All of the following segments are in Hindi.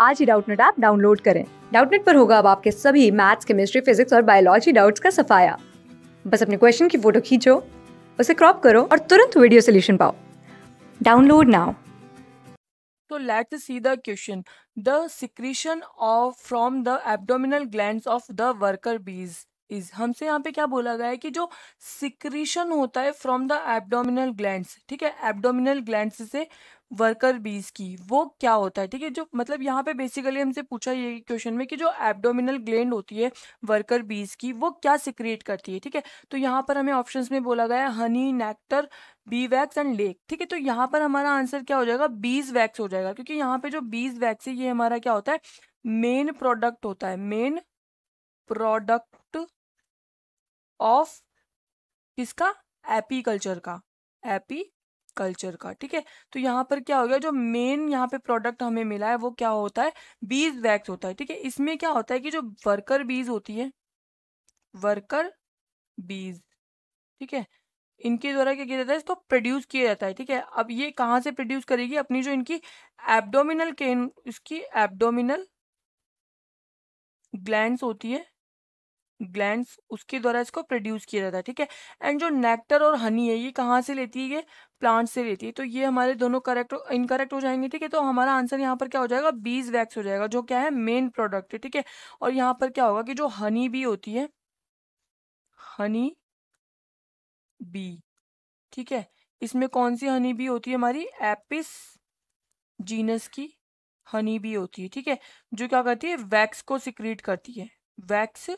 आज ही डाउटनेट ऐप डाउनलोड करें डाउटनेट पर होगा अब आपके सभी मैथ्स केमिस्ट्री फिजिक्स और बायोलॉजी डाउट्स का सफाया बस अपने क्वेश्चन की फोटो खींचो उसे क्रॉप करो और तुरंत वीडियो सोल्यूशन पाओ डाउनलोड नाउ तो let see the question the secretion of from the abdominal gland of the worker bees is हमसे यहाँ पे क्या बोला गया है कि जो सिक्रीशन होता है फ्रॉम द एबडोमिनल ग्लैंड ठीक है एबडोमिनल ग्लैंड से वर्कर बीज की वो क्या होता है ठीक है जो मतलब यहाँ पे बेसिकली हमसे पूछा ये क्वेश्चन में कि जो एबडोमिनल ग्लैंड होती है वर्कर बीज की वो क्या सिक्रिएट करती है ठीक है तो यहाँ पर हमें ऑप्शंस में बोला गया है honey nectar bee wax and lac ठीक है तो यहाँ पर हमारा आंसर क्या हो जाएगा बीज वैक्स हो जाएगा क्योंकि यहाँ पे जो बीज वैक्स है ये हमारा क्या होता है मेन प्रोडक्ट होता है मेन प्रोडक्ट ऑफ किसका एपी कल्चर का एपी कल्चर का ठीक है तो यहाँ पर क्या हो गया जो मेन यहाँ पे प्रोडक्ट हमें मिला है वो क्या होता है बीज वैक्स होता है ठीक है इसमें क्या होता है कि जो वर्कर बीज होती है वर्कर बीज ठीक है इनके द्वारा क्या किया जाता है इसको प्रोड्यूस किया जाता है ठीक है अब ये कहाँ से प्रोड्यूस करेगी अपनी जो इनकी एबडोमिनल केन इसकी एबडोमिनल ग्लैंड होती है ग्लैंड उसके द्वारा इसको प्रोड्यूस किया जाता है ठीक है एंड जो नेक्टर और हनी है ये कहाँ से लेती है ये प्लांट से लेती है तो ये हमारे दोनों करेक्ट इनकरेक्ट हो जाएंगे ठीक है तो हमारा आंसर यहाँ पर क्या हो जाएगा बीज वैक्स हो जाएगा जो क्या है मेन प्रोडक्ट है ठीक है और यहाँ पर क्या होगा कि जो हनी बी होती है हनी बी ठीक है इसमें कौन सी हनी बी होती है हमारी एपिस जीनस की हनी बी होती है ठीक है जो क्या करती है वैक्स को सिक्रीट करती है वैक्स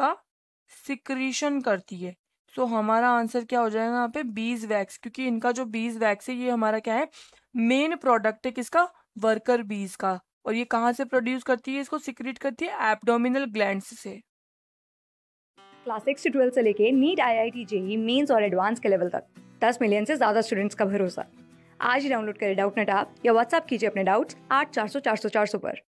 का सिक्रीशन करती है सो so, हमारा आंसर क्या हो जाएगा यहाँ पे बीज वैक्स क्योंकि इनका जो बीज वैक्स है ये हमारा क्या है मेन प्रोडक्ट है किसका वर्कर बीज का और ये कहाँ से प्रोड्यूस करती है इसको सिक्रीट करती है एबडोमिनल ग्लैंड से क्लास सिक्स से ट्वेल्थ से लेके NEET I I T JEE mains और एडवांस के लेवल तक दस मिलियन से ज्यादा स्टूडेंट्स का भरोसा आज ही डाउनलोड करें डाउट नेट आप या व्हाट्सअप कीजिए अपने डाउट्स आठ चार सौ चार सौ चार सौ पर